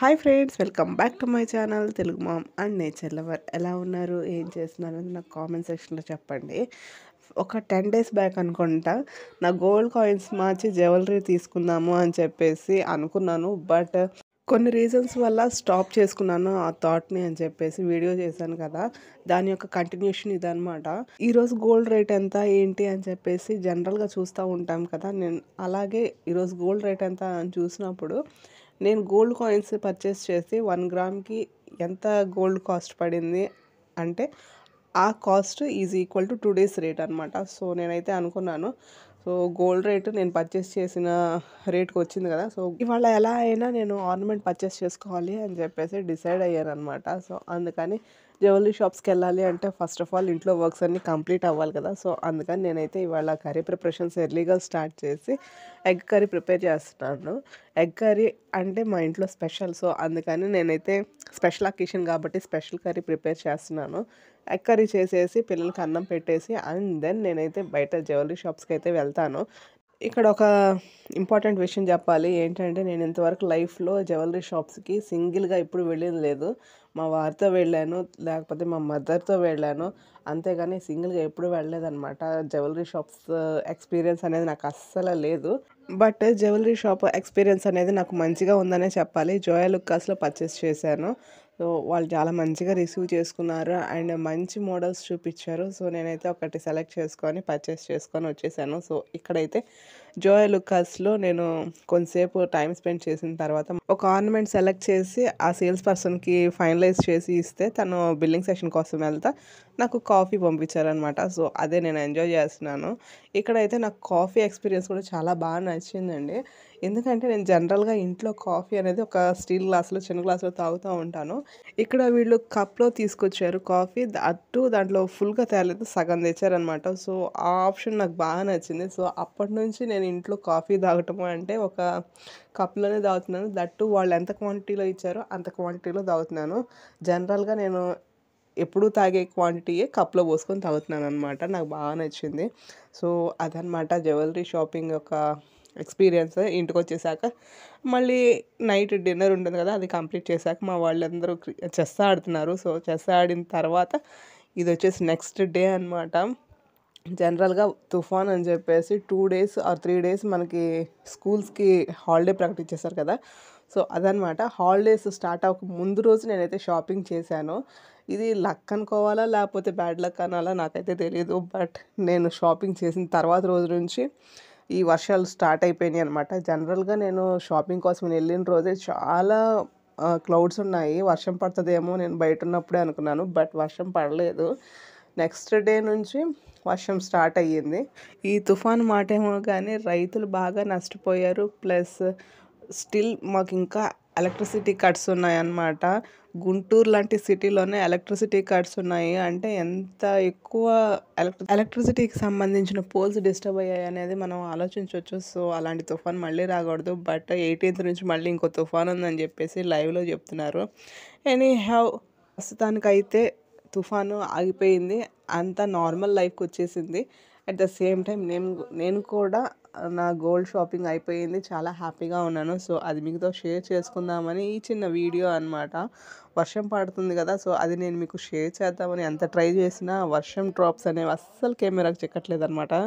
hi friends welcome back to my channel Telugu mom and nature lover ఎలా ఉన్నారు ఏం చేస్తున్నారు అని నాకు కామెంట్ సెక్షన్లో చెప్పండి ఒక టెన్ డేస్ బ్యాక్ అనుకుంటా నా గోల్డ్ కాయిన్స్ మార్చి జ్యువెలరీ తీసుకుందాము అని చెప్పేసి అనుకున్నాను బట్ కొన్ని రీజన్స్ వల్ల స్టాప్ చేసుకున్నాను ఆ థాట్ని అని చెప్పేసి వీడియో చేశాను కదా దాని యొక్క కంటిన్యూషన్ ఇదనమాట ఈరోజు గోల్డ్ రేట్ ఎంత ఏంటి అని చెప్పేసి జనరల్గా చూస్తూ ఉంటాం కదా నేను అలాగే ఈరోజు గోల్డ్ రేట్ ఎంత అని చూసినప్పుడు నేను గోల్డ్ కాయిన్స్ పర్చేస్ చేసి వన్ గ్రామ్కి ఎంత గోల్డ్ కాస్ట్ పడింది అంటే ఆ cost is equal to two days rate అనమాట సో నేనైతే అనుకున్నాను సో గోల్డ్ రేటు నేను పర్చేస్ చేసిన రేట్కి వచ్చింది కదా సో ఇవాళ ఎలా అయినా నేను ఆర్నమెంట్ పర్చేస్ చేసుకోవాలి అని చెప్పేసి డిసైడ్ అయ్యాను అనమాట సో అందుకని జ్యువెలరీ షాప్స్కి వెళ్ళాలి అంటే ఫస్ట్ ఆఫ్ ఆల్ ఇంట్లో వర్క్స్ అన్నీ కంప్లీట్ అవ్వాలి కదా సో అందుకని నేనైతే ఇవాళ కర్రీ ప్రిపరేషన్స్ ఎర్లీగా స్టార్ట్ చేసి ఎగ్ కర్రీ ప్రిపేర్ చేస్తున్నాను ఎగ్ కర్రీ అంటే మా ఇంట్లో స్పెషల్ సో అందుకని నేనైతే స్పెషల్ అకేషన్ కాబట్టి స్పెషల్ కర్రీ ప్రిపేర్ చేస్తున్నాను ఎగ్ కర్రీ చేసేసి పిల్లలకి అన్నం పెట్టేసి అండ్ దెన్ నేనైతే బయట జ్యువెలరీ షాప్స్కి అయితే వెళ్తాను ఇక్కడ ఒక ఇంపార్టెంట్ విషయం చెప్పాలి ఏంటంటే నేను ఇంతవరకు లైఫ్లో జ్యువెలరీ షాప్స్కి సింగిల్గా ఇప్పుడు వెళ్ళింది లేదు మా వారితో వెళ్ళాను లేకపోతే మా మదర్తో వెళ్ళాను అంతేగాని సింగిల్గా ఎప్పుడు వెళ్ళలేదన్నమాట జ్యువెలరీ షాప్స్ ఎక్స్పీరియన్స్ అనేది నాకు అస్సలు లేదు బట్ జ్యువెలరీ షాప్ ఎక్స్పీరియన్స్ అనేది నాకు మంచిగా ఉందనే చెప్పాలి జోయా లుక్కాస్లో పర్చేస్ చేశాను సో వాళ్ళు చాలా మంచిగా రిసీవ్ చేసుకున్నారు అండ్ మంచి మోడల్స్ చూపించారు సో నేనైతే ఒకటి సెలెక్ట్ చేసుకొని పర్చేస్ చేసుకొని వచ్చేసాను సో ఇక్కడైతే జోయ్ లుకాస్లో నేను కొంతసేపు టైం స్పెండ్ చేసిన తర్వాత ఒక ఆర్నమెంట్ సెలెక్ట్ చేసి ఆ సేల్స్ పర్సన్కి ఫైనలైజ్ చేసి ఇస్తే తను బిల్లింగ్ సెషన్ కోసం వెళ్తా నాకు కాఫీ పంపించారనమాట సో అదే నేను ఎంజాయ్ చేస్తున్నాను ఇక్కడైతే నాకు కాఫీ ఎక్స్పీరియన్స్ కూడా చాలా బాగా నచ్చిందండి ఎందుకంటే నేను జనరల్గా ఇంట్లో కాఫీ అనేది ఒక స్టీల్ గ్లాస్లో చిన్న గ్లాసులో తాగుతూ ఉంటాను ఇక్కడ వీళ్ళు కప్లో తీసుకొచ్చారు కాఫీ అటు దాంట్లో ఫుల్గా తేలేదు సగం తెచ్చారనమాట సో ఆ ఆప్షన్ నాకు బాగా నచ్చింది సో అప్పటి నుంచి నేను నేను ఇంట్లో కాఫీ తాగటము అంటే ఒక కప్లోనే తాగుతున్నాను దట్టు వాళ్ళు ఎంత క్వాంటిటీలో ఇచ్చారో అంత క్వాంటిటీలో తాగుతున్నాను జనరల్గా నేను ఎప్పుడూ తాగే క్వాంటిటీయే కప్లో పోసుకొని తాగుతున్నాను అనమాట నాకు బాగా నచ్చింది సో అదనమాట జ్యువెలరీ షాపింగ్ యొక్క ఎక్స్పీరియన్స్ ఇంటికి వచ్చేసాక మళ్ళీ నైట్ డిన్నర్ ఉంటుంది కదా అది కంప్లీట్ చేశాక మా వాళ్ళందరూ చెస్ ఆడుతున్నారు సో చెస్ ఆడిన తర్వాత ఇది వచ్చేసి నెక్స్ట్ డే అనమాట జనరల్గా తుఫాన్ అని చెప్పేసి two days or three days మనకి స్కూల్స్కి హాలిడే ప్రకటించేశారు కదా సో అదనమాట హాలిడేస్ స్టార్ట్ అవ్వక ముందు రోజు నేనైతే షాపింగ్ చేశాను ఇది లక్ అనుకోవాలా లేకపోతే బ్యాడ్ లక్ అనాలా నాకైతే తెలియదు బట్ నేను షాపింగ్ చేసిన తర్వాత రోజు నుంచి ఈ వర్షాలు స్టార్ట్ అయిపోయినాయి అనమాట జనరల్గా నేను షాపింగ్ కోసం వెళ్ళిన రోజే చాలా క్లౌడ్స్ ఉన్నాయి వర్షం పడుతుందేమో నేను బయట ఉన్నప్పుడే అనుకున్నాను బట్ వర్షం పడలేదు నెక్స్ట్ డే నుంచి వర్షం స్టార్ట్ అయ్యింది ఈ తుఫాన్ మాటేమో కానీ రైతులు బాగా నష్టపోయారు ప్లస్ స్టిల్ మాకు ఇంకా ఎలక్ట్రిసిటీ కట్స్ ఉన్నాయన్నమాట గుంటూరు లాంటి సిటీలోనే ఎలక్ట్రిసిటీ కట్స్ ఉన్నాయి అంటే ఎంత ఎక్కువ ఎలక్ట్రి ఎలక్ట్రిసిటీకి సంబంధించిన పోల్స్ డిస్టర్బ్ అయ్యాయి అనేది మనం ఆలోచించవచ్చు సో అలాంటి తుఫాన్ మళ్ళీ రాకూడదు బట్ ఎయిటీన్త్ నుంచి మళ్ళీ ఇంకో తుఫాన్ ఉందని చెప్పేసి లైవ్లో చెప్తున్నారు ఎనీ హ్యావ్ ప్రస్తుతానికైతే తుఫాను ఆగిపోయింది అంత నార్మల్ లైఫ్కి వచ్చేసింది అట్ ద సేమ్ టైం నేను నేను కూడా నా గోల్డ్ షాపింగ్ అయిపోయింది చాలా హ్యాపీగా ఉన్నాను సో అది మీతో షేర్ చేసుకుందామని ఈ చిన్న వీడియో అనమాట వర్షం పడుతుంది కదా సో అది నేను మీకు షేర్ చేద్దామని ఎంత ట్రై చేసినా వర్షం డ్రాప్స్ అనేవి అస్సలు కెమెరాకి చెక్కట్లేదు అనమాట